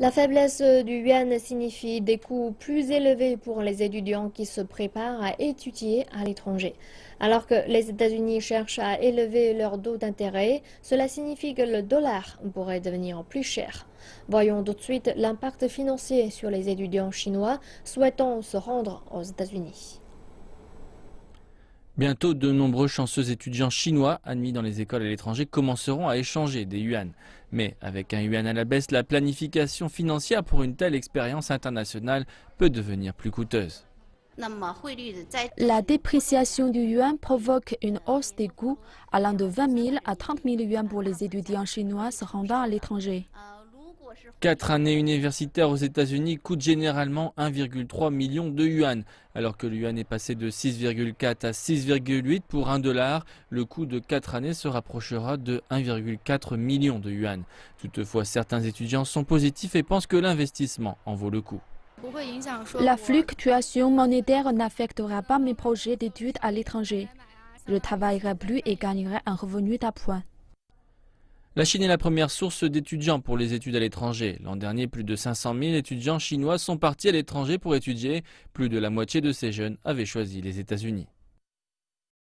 La faiblesse euh, du yuan signifie des coûts plus élevés pour les étudiants qui se préparent à étudier à l'étranger. Alors que les États-Unis cherchent à élever leur taux d'intérêt, cela signifie que le dollar pourrait devenir plus cher. Voyons tout de suite l'impact financier sur les étudiants chinois souhaitant se rendre aux États-Unis. Bientôt, de nombreux chanceux étudiants chinois admis dans les écoles à l'étranger commenceront à échanger des yuan. Mais avec un yuan à la baisse, la planification financière pour une telle expérience internationale peut devenir plus coûteuse. La dépréciation du yuan provoque une hausse des coûts allant de 20 000 à 30 000 yuan pour les étudiants chinois se rendant à l'étranger. Quatre années universitaires aux États-Unis coûtent généralement 1,3 million de yuan. Alors que le yuan est passé de 6,4 à 6,8 pour un dollar, le coût de quatre années se rapprochera de 1,4 million de yuan. Toutefois, certains étudiants sont positifs et pensent que l'investissement en vaut le coup. La fluctuation monétaire n'affectera pas mes projets d'études à l'étranger. Je travaillerai plus et gagnerai un revenu d'appoint. La Chine est la première source d'étudiants pour les études à l'étranger. L'an dernier, plus de 500 000 étudiants chinois sont partis à l'étranger pour étudier. Plus de la moitié de ces jeunes avaient choisi les États-Unis.